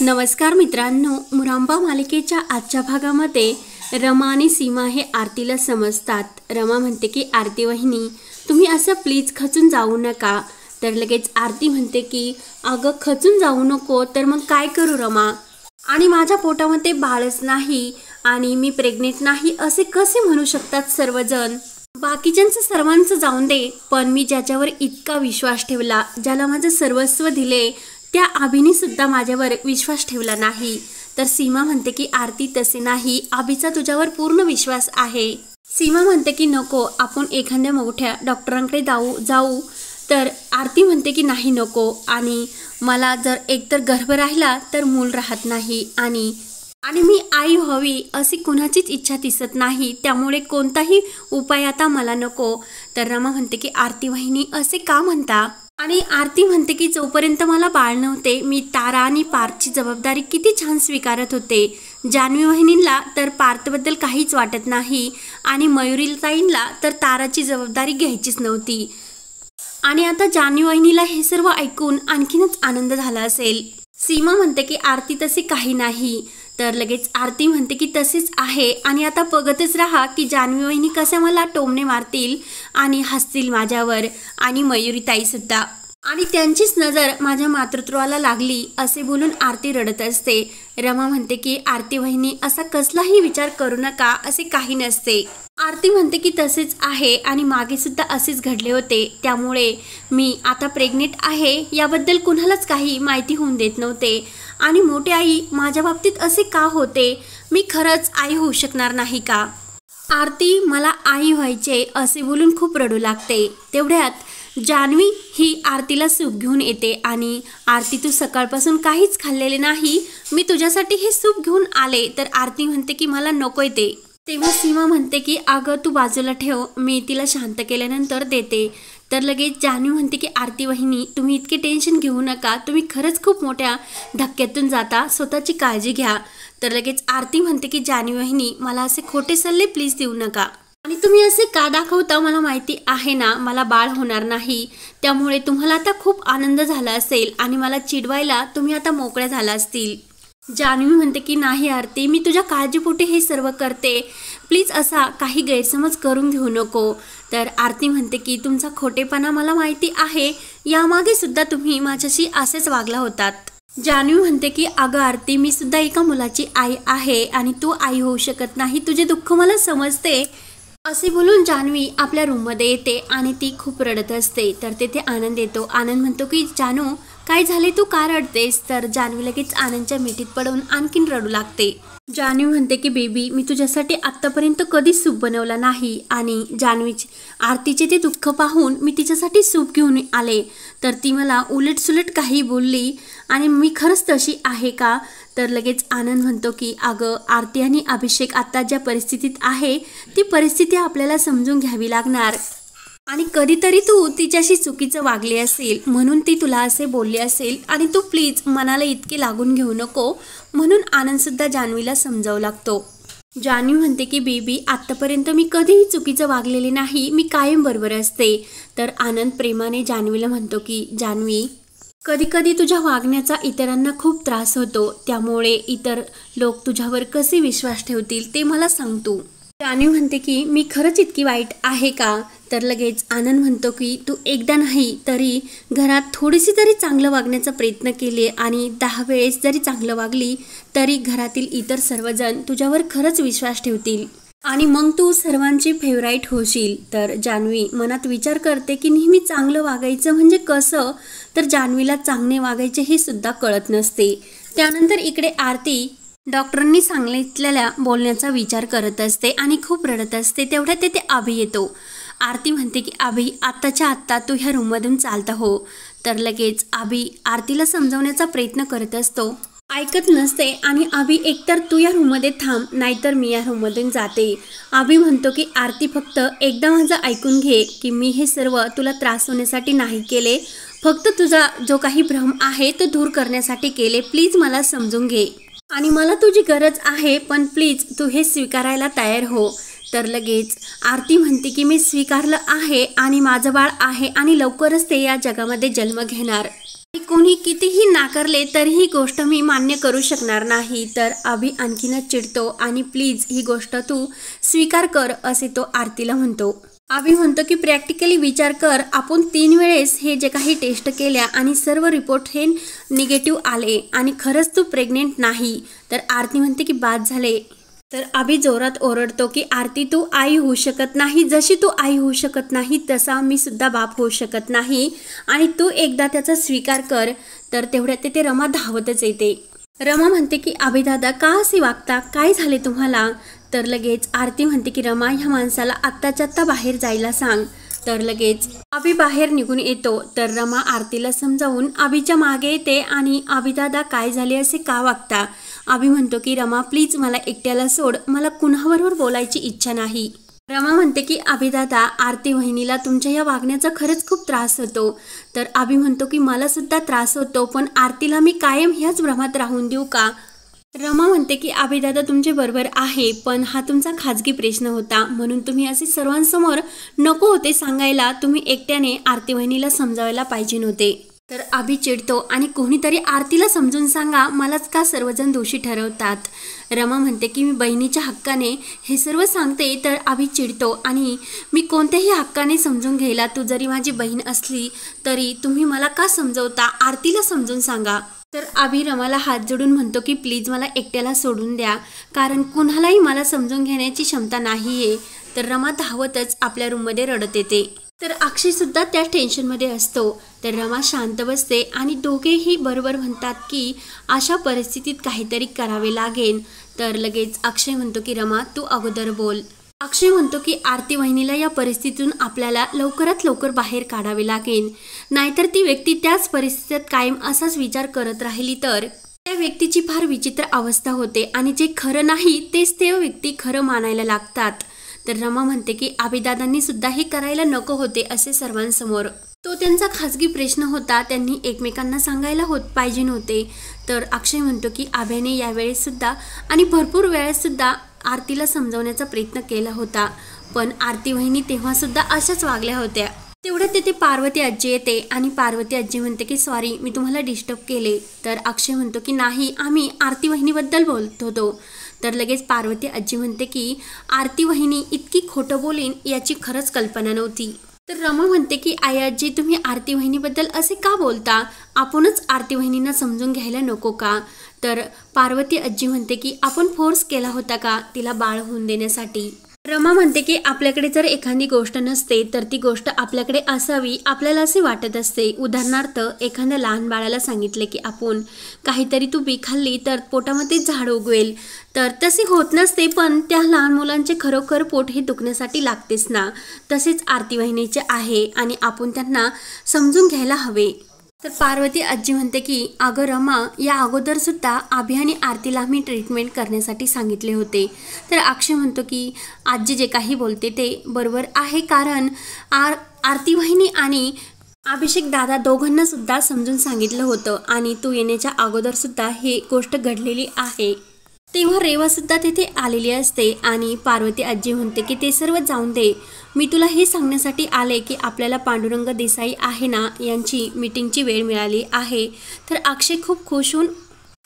नमस्कार मित्रांनो मुरांबा मालिकेच्या आजच्या भागामध्ये रमा आणि सीमा हे आरतीला समजतात रमा म्हणते की आरती वहिनी तुम्ही असं प्लीज खचून जाऊ नका तर लगेच आरती म्हणते की अगं खचून जाऊ नको तर मग काय करू रमा आणि माझ्या पोटामध्ये बाळच नाही आणि मी प्रेग्नेंट नाही असे कसे म्हणू शकतात सर्वजण बाकीच्यांचं सर्वांचं जाऊन दे पण मी ज्याच्यावर इतका विश्वास ठेवला ज्याला माझं सर्वस्व दिले त्या सुद्धा माझ्यावर विश्वास ठेवला नाही तर सीमा म्हणते की आरती तसे नाही आबीचा तुझ्यावर पूर्ण विश्वास आहे सीमा म्हणते की नको आपण एखाद्या मोठ्या डॉक्टरांकडे जाऊ जाऊ तर आरती म्हणते की नाही नको आणि मला जर एकतर गर्भ राहिला तर मूल राहत नाही आणि आणि मी आई व्हावी अशी कुणाचीच इच्छा दिसत नाही त्यामुळे कोणताही उपाय आता मला नको तर रमा म्हणते की आरती वाहिनी असे का म्हणता आणि आरती म्हणते की जोपर्यंत मला बाळ नव्हते मी तारा आणि पार्थची जबाबदारी किती छान स्वीकारत होते जान्हवी वहिनींना तर पार्थबद्दल काहीच वाटत नाही आणि मयुरीताईंना तर ताराची जबाबदारी घ्यायचीच नव्हती आणि आता जान्हवी वहिनीला हे सर्व ऐकून आणखीनच आनंद झाला असेल सीमा म्हणते की आरती तसे काही नाही तर लगेच आरती म्हणते की तसेच आहे आणि आता बघतच राहा की जान्हवी वहिनी कसे मला टोमणे मारतील आणि हसतील माझ्यावर आणि मयुरीताईसुद्धा आणि त्यांचीच नजर माझ्या मातृत्वाला लागली असे बोलून आरती रडत असते रमा म्हणते की आरती वहिनी असा कसलाही विचार करू नका असे काही नसते आरती म्हणते की तसेच आहे आणि मागे सुद्धा असेच घडले होते त्यामुळे मी आता प्रेग्नेंट आहे याबद्दल कुणालाच काही माहिती होऊन देत नव्हते आणि मोठी आई माझ्या बाबतीत असे का होते मी खरंच आई होऊ शकणार नाही का आरती मला आई व्हायचे असे बोलून खूप रडू लागते तेवढ्यात जान्हवी ही आरतीला सूप घेऊन येते आणि आरती तू सकाळपासून काहीच खाल्लेले नाही मी तुझ्यासाठी हे सूप घेऊन आले तर आरती म्हणते की मला नको येते तेव्हा सीमा म्हणते की अगं तू बाजूला ठेव मी तिला शांत केल्यानंतर देते तर लगेच जान्हवी म्हणते की आरती वहिनी तुम्ही इतके टेन्शन घेऊ नका तुम्ही खरंच खूप मोठ्या धक्क्यातून जाता स्वतःची काळजी घ्या तर लगेच आरती म्हणते की जान्हवी वहिनी मला असे खोटे सल्ले प्लीज देऊ नका आणि तुम्ही असे का दाखवता मला माहिती आहे ना मला बाळ होणार नाही त्यामुळे तुम्हाला आता खूप आनंद झाला असेल आणि मला चिडवायला तुम्ही आता मोकळ्या झाला असतील जान्हवी म्हणते की नाही आरती मी तुझ्या काळजीपोटी हे सर्व करते प्लीज असा काही गैरसमज करून घेऊ नको तर आरती म्हणते की तुमचा खोटेपणा मला माहिती आहे यामागे सुद्धा तुम्ही माझ्याशी असेच वागला होतात जान्हवी म्हणते की अगं आरती मी सुद्धा एका मुलाची आई आहे आणि तू आई होऊ शकत नाही तुझे दुःख मला समजते असे बोलून जान्हवी आपल्या रूममध्ये येते आणि ती खूप रडत असते तर तेथे आनंद येतो आनंद म्हणतो की जानू काय झाले तू का रडतेस तर जान्हवी लगेच आनंदच्या मिठीत पडवून आणखीन रडू लागते जान्हवी म्हणते की बेबी मी तुझ्यासाठी आत्तापर्यंत कधीच सूप बनवला नाही आणि जान्हवीची आरतीचे ते दुःख पाहून मी तिच्यासाठी सूप घेऊन आले तर ती मला उलटसुलट काही बोलली आणि मी खरंच तशी आहे का तर लगेच आनंद म्हणतो की अगं आरती आणि अभिषेक आत्ता ज्या परिस्थितीत आहे ती परिस्थिती आपल्याला समजून घ्यावी लागणार आणि कधीतरी तू तिच्याशी चुकीचं वागली असेल म्हणून ती तुला असे बोलली असेल आणि तू प्लीज मनाला इतके लागून घेऊ नको म्हणून आनंदसुद्धा जान्हवीला समजावं लागतो जान्हवी म्हणते की बेबी आत्तापर्यंत मी कधीही चुकीचं वागलेले नाही मी कायम बरोबर असते तर आनंद प्रेमाने जान्हवीला म्हणतो की जान्हवी कधीकधी तुझ्या वागण्याचा इतरांना खूप त्रास होतो त्यामुळे इतर लोक तुझ्यावर कसे विश्वास ठेवतील ते मला सांगतो जाणीव म्हणते की मी खरंच इतकी वाईट आहे का तर लगेच आनंद म्हणतो की तू एकदा नाही तरी घरात थोडीशी तरी चांगलं वागण्याचा प्रयत्न केले आणि दहा वेळेस जरी चांगलं वागली तरी घरातील इतर सर्वजण तुझ्यावर खरंच विश्वास ठेवतील आणि मग तू सर्वांची फेवराईट होशील तर जान्हवी मनात विचार करते की नेहमी चांगलं वागायचं म्हणजे कसं तर जान्हवीला चांगले वागायचे हे सुद्धा कळत नसते त्यानंतर इकडे आरती डॉक्टरांनी सांगितलेल्या बोलण्याचा विचार करत असते आणि खूप रडत असते तेवढ्या तेथे आभी येतो आरती म्हणते की आभी आत्ताच्या आत्ता तू ह्या रूममधून चालता हो तर लगेच आभी आरतीला समजवण्याचा प्रयत्न करत असतो ऐकत नसते आणि आभी एकतर तू या रूममध्ये थांब नाहीतर मी या रूममधून जाते आभी म्हणतो की आरती फक्त एकदा माझं ऐकून घे की मी हे सर्व तुला त्रास होण्यासाठी नाही केले फक्त तुझा जो काही भ्रम आहे तो दूर करण्यासाठी केले प्लीज मला समजून घे आणि मला तुझी गरज आहे पण प्लीज तू हे स्वीकारायला तयार हो तर लगेच आरती म्हणते की मी स्वीकारलं आहे आणि माझं बाळ आहे आणि लवकरच ते या जगामध्ये जन्म घेणार कोणी कितीही नाकारले तरी ही गोष्ट मी मान्य करू शकणार नाही तर अभि आणखीनच चिडतो आणि प्लीज ही गोष्ट तू स्वीकार कर असे तो आरतीला म्हणतो आम्ही म्हणतो की प्रॅक्टिकली विचार कर आपण तीन वेळेस हे जे काही टेस्ट केल्या आणि सर्व रिपोर्ट हे निगेटिव्ह आले आणि खरंच तू प्रेग्नेंट नाही तर आरती म्हणते की बाद झाले तर आभी जोरात ओरडतो की आरती तू आई होऊ शकत नाही जशी तू आई होऊ शकत नाही तसा मी सुद्धा बाप होऊ शकत नाही आणि तू एकदा त्याचा स्वीकार कर तर तेवढ्या ते रमा धावतच येते रमा म्हणते की दादा का असे वागता काय झाले तुम्हाला तर लगेच आरती म्हणते की रमा ह्या माणसाला आत्ताच्या आत्ता बाहेर जायला सांग तर लगेच आबी बाहेर निघून येतो तर रमा आरतीला समजावून आबीच्या मागे येते आणि आबी दादा काय झाले असे का वागता आबी म्हणतो की रमा प्लीज मला एकट्याला सोड मला कुणाबरोबर बोलायची इच्छा नाही रमा म्हणते की आबीदादा आरती वहिनीला तुमच्या या वागण्याचा खरंच खूप त्रास होतो तर आबी म्हणतो की मला सुद्धा त्रास होतो पण आरतीला मी कायम ह्याच भ्रमात राहून देऊ का रमा म्हणते की दादा तुमचे बरोबर आहे पण हा तुमचा खाजगी प्रश्न होता म्हणून तुम्ही असे सर्वांसमोर नको होते सांगायला तुम्ही एकट्याने आरती वहिनीला समजावायला पाहिजे नव्हते तर आभी चिडतो आणि कोणीतरी आरतीला समजून सांगा मलाच का सर्वजण दोषी ठरवतात रमा म्हणते की मी बहिणीच्या हक्काने हे सर्व सांगते तर आभी चिडतो आणि मी कोणत्याही हक्काने समजून घ्यायला तू जरी माझी बहीण असली तरी तुम्ही मला का समजवता आरतीला समजून सांगा तर रमाला हात जोडून म्हणतो की प्लीज मला एकट्याला सोडून द्या कारण कुणालाही मला समजून घेण्याची क्षमता नाही आहे तर रमा धावतच आपल्या रूममध्ये रडत येते तर अक्षयसुद्धा त्या टेन्शनमध्ये असतो तर रमा शांत बसते आणि दोघेही बरोबर म्हणतात की अशा परिस्थितीत काहीतरी करावे लागेल तर लगेच अक्षय म्हणतो की रमा तू अगोदर बोल अक्षय म्हणतो की आरती वहिनीला या परिस्थितीतून आपल्याला लवकरात लवकर बाहेर काढावे लागेल नाहीतर ती व्यक्ती त्याच परिस्थितीत कायम असाच विचार करत राहिली तर त्या व्यक्तीची फार विचित्र अवस्था होते आणि जे खरं नाही तेच ते व्यक्ती खरं मानायला लागतात तर रमा म्हणते की आबीदादांनी सुद्धा हे करायला नको होते असे सर्वांसमोर तो त्यांचा खाजगी प्रश्न होता त्यांनी एकमेकांना सांगायला होत पाहिजे नव्हते तर अक्षय म्हणतो की आभ्याने सुद्धा आणि भरपूर वेळेस सुद्धा आरतीला समजवण्याचा प्रयत्न केला होता पण आरती वहिनी सुद्धा अशाच वागल्या होत्या तेवढ्या तिथे पार्वती आजी येते आणि पार्वती आजी म्हणते की सॉरी मी तुम्हाला डिस्टर्ब केले तर अक्षय म्हणतो की नाही आम्ही आरती वहिनीबद्दल बोलत होतो तर लगेच पार्वती आजी म्हणते की आरती वहिनी इतकी खोटं बोलेन याची खरंच कल्पना नव्हती तर रमा म्हणते की आई आजी तुम्ही आरती वहिनीबद्दल असे का बोलता आपणच आरती वहिनींना समजून घ्यायला नको का तर पार्वती आजी म्हणते की आपण फोर्स केला होता का तिला बाळ होऊन देण्यासाठी रमा म्हणते की आपल्याकडे जर एखादी गोष्ट नसते तर ती गोष्ट आपल्याकडे असावी आपल्याला असे वाटत असते उदाहरणार्थ एखाद्या लहान बाळाला सांगितले की आपण काहीतरी तू बी खाल्ली तर पोटामध्ये झाड उगवेल तर तसे होत नसते पण त्या लहान मुलांचे खरोखर पोट हे दुखण्यासाठी लागतेच ना तसेच आरती वाहिनीचे आहे आणि आपण त्यांना समजून घ्यायला हवे तर पार्वती आजी म्हणते की अगं रमा या अगोदर सुद्धा आभी आणि आरतीला मी ट्रीटमेंट करण्यासाठी सांगितले होते तर अक्षय म्हणतो की आजी जे काही बोलते ते बरोबर आहे कारण आर आरती वहिनी आणि अभिषेक दादा दोघांनासुद्धा समजून सांगितलं होतं आणि तू येण्याच्या अगोदरसुद्धा ही गोष्ट घडलेली आहे तेव्हा रेवासुद्धा तिथे आलेली असते आणि पार्वती आजी म्हणते की ते सर्व जाऊन दे मी तुला हे सांगण्यासाठी आले की आपल्याला पांडुरंग देसाई आहे ना यांची मीटिंगची वेळ मिळाली आहे तर अक्षय खूप खुश होऊन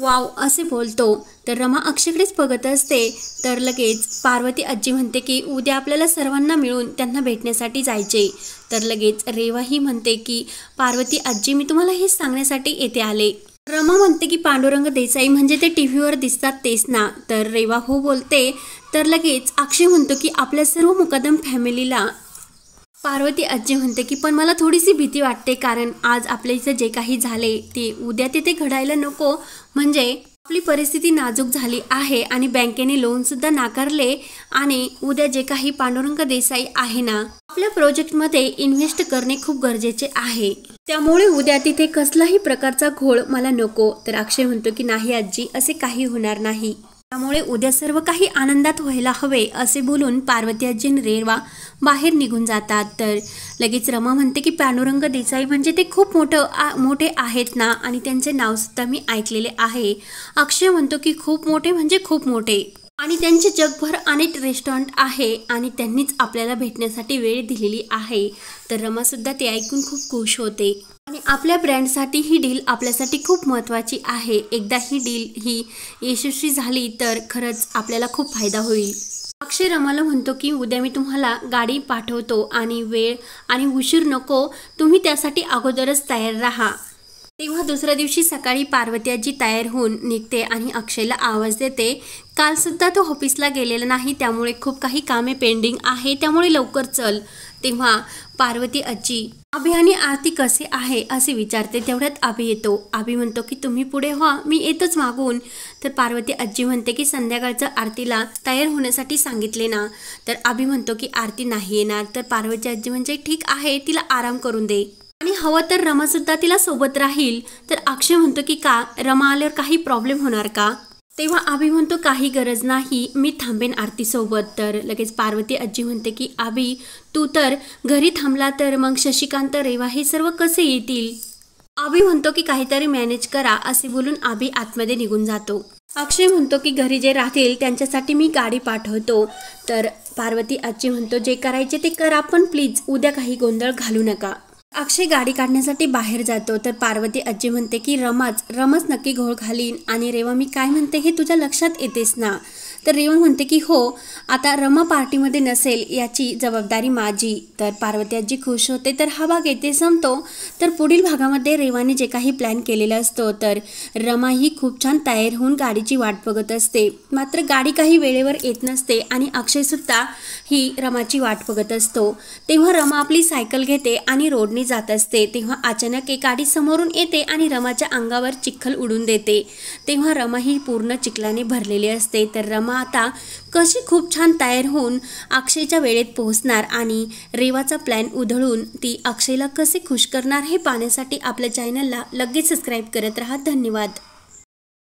वाव असे बोलतो तर रमा अक्षयकडेच बघत असते तर लगेच पार्वती आजी म्हणते की उद्या आपल्याला सर्वांना मिळून त्यांना भेटण्यासाठी जायचे तर लगेच रेवाही म्हणते की पार्वती आजी मी तुम्हाला हे सांगण्यासाठी येथे आले रमा म्हणते की पांडुरंग देसाई म्हणजे ते टी व्हीवर दिसतात तेच ना तर रेवा हो बोलते तर लगेच अक्षय म्हणतो की आपल्या सर्व मुकदम फॅमिलीला पार्वती आजी म्हणते की पण मला थोडीशी भीती वाटते कारण आज आपल्या इथं जे काही झाले ते उद्या तिथे घडायला नको म्हणजे आपली परिस्थिती नाजूक झाली आहे आणि बँकेने लोनसुद्धा नाकारले आणि उद्या जे काही पांडुरंग देसाई आहे ना आपल्या प्रोजेक्टमध्ये इन्व्हेस्ट करणे खूप गरजेचे आहे त्यामुळे उद्या तिथे कसलाही प्रकारचा घोळ मला नको तर अक्षय म्हणतो की नाही आजी असे काही होणार नाही त्यामुळे उद्या सर्व काही आनंदात व्हायला हवे असे बोलून पार्वतीजी रेरवा रेवा बाहेर निघून जातात तर लगेच रमा म्हणते की पांडुरंग देसाई म्हणजे ते खूप मोठं मोठे आहेत ना आणि त्यांचे नावसुद्धा मी ऐकलेले आहे अक्षय म्हणतो की खूप मोठे म्हणजे खूप मोठे आणि त्यांचे जगभर अनेक रेस्टॉरंट आहे आणि त्यांनीच आपल्याला भेटण्यासाठी वेळ दिलेली आहे तर रमासुद्धा ते ऐकून खूप खुश होते आणि आपल्या ब्रँडसाठी ही डील आपल्यासाठी खूप महत्त्वाची आहे एकदा ही डील ही यशस्वी झाली तर खरंच आपल्याला खूप फायदा होईल अक्षय रमाला म्हणतो की उद्या मी तुम्हाला गाडी पाठवतो आणि वेळ आणि उशीर नको तुम्ही त्यासाठी अगोदरच तयार राहा तेव्हा दुसऱ्या दिवशी सकाळी पार्वत्याजी तयार होऊन निघते आणि अक्षयला आवाज देते कालसुद्धा तो ऑफिसला गेलेला नाही त्यामुळे खूप काही कामे पेंडिंग आहे त्यामुळे लवकर चल तेव्हा पार्वती आजी अभि आणि आरती कसे आहे असे विचारते तेवढ्यात आभी येतो आभी म्हणतो की तुम्ही पुढे व्हा मी येतोच मागून तर पार्वती आजी म्हणते की संध्याकाळचं आरतीला तयार होण्यासाठी सांगितले ना तर अभि म्हणतो की आरती नाही येणार तर पार्वती आजी म्हणजे ठीक आहे तिला आराम करून दे आणि हवं तर रमासुद्धा तिला सोबत राहील तर अक्षय म्हणतो की का रमा आल्यावर काही प्रॉब्लेम होणार का तेव्हा आभी म्हणतो काही गरज नाही मी थांबेन आरतीसोबत तर लगेच पार्वती आजी म्हणते की आभी तू तर घरी थांबला तर मग शशिकांत रेवा हे सर्व कसे येतील आभी म्हणतो की काहीतरी मॅनेज करा असे बोलून आभी आतमध्ये निघून जातो अक्षय म्हणतो की घरी जे राहतील त्यांच्यासाठी मी गाडी पाठवतो तर पार्वती आजी म्हणतो जे करायचे ते करा पण प्लीज उद्या काही गोंधळ घालू नका अक्षय गाडी काढण्यासाठी बाहेर जातो तर पार्वती आजी म्हणते की रमाच रमाच नक्की घोळ घालीन आणि रेवा मी काय म्हणते हे तुझ्या लक्षात येतेस ना तर रेवण म्हणते की हो आता रमा पार्टीमध्ये नसेल याची जबाबदारी माझी तर पार्वती खुश होते तर हा भाग येथे संपतो तर पुढील भागामध्ये रेवाने जे काही प्लॅन केलेला असतो तर रमा ही खूप छान तयार होऊन गाडीची वाट बघत असते मात्र गाडी काही वेळेवर येत नसते आणि अक्षयसुद्धा ही रमाची वाट बघत असतो तेव्हा रमा आपली सायकल घेते आणि रोडने जात असते तेव्हा अचानक एक गाडी समोरून येते आणि रमाच्या अंगावर चिखल उडून देते तेव्हा रमा ही पूर्ण चिखलाने भरलेली असते तर रमा माता आता कशी खूप छान तयार होऊन अक्षयच्या वेळेत पोहोचणार आणि रेवाचा प्लॅन उधळून ती अक्षयला कसे खुश करणार हे पाहण्यासाठी आपल्या चॅनलला लगेच सबस्क्राईब करत राहा धन्यवाद